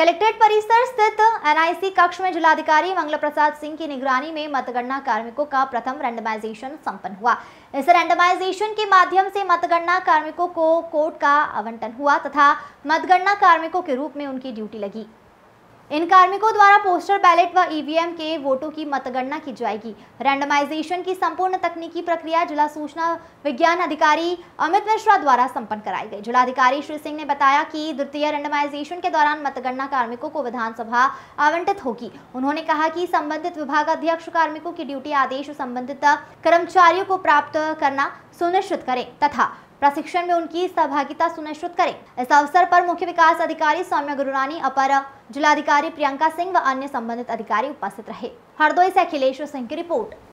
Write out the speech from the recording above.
collectorate परिसर स्थित NIC कक्ष में जिलाधिकारी मंगल प्रसाद सिंह की निगरानी में मतगणना कार्मिकों का प्रथम रैंडमाइजेशन संपन्न हुआ इस रैंडमाइजेशन के माध्यम से मतगणना कार्मिकों को कोर्ट का आवंटन हुआ तथा मतगणना कार्मिकों के रूप में उनकी ड्यूटी लगी इन कार्मिकों द्वारा पोस्टर बैलेट व ईवीएम के वोटों की मतगणना की जाएगी रैंडमाइजेशन की संपूर्ण तकनीकी प्रक्रिया जिला सूचना विज्ञान अधिकारी अमित मिश्रा द्वारा संपन्न कराई गई जिलाधिकारी श्री सिंह ने बताया कि द्वितीय रैंडमाइजेशन के दौरान मतगणना कार्मिकों को विधानसभा आवंटित होगी उन्होंने कहा कि संबंधित विभाग अध्यक्ष कार्मिकों की ड्यूटी आदेश संबंधित कर्मचारियों को प्राप्त करना सुनिश्चित करें तथा प्रशिक्षण में उनकी सहभागिता सुनिश्चित करें इस अवसर पर मुख्य विकास अधिकारी सौम्य गुरुरानी अपर जिलाधिकारी प्रियंका सिंह व अन्य संबंधित अधिकारी उपस्थित रहे हरदोई से अखिलेश सिंह की रिपोर्ट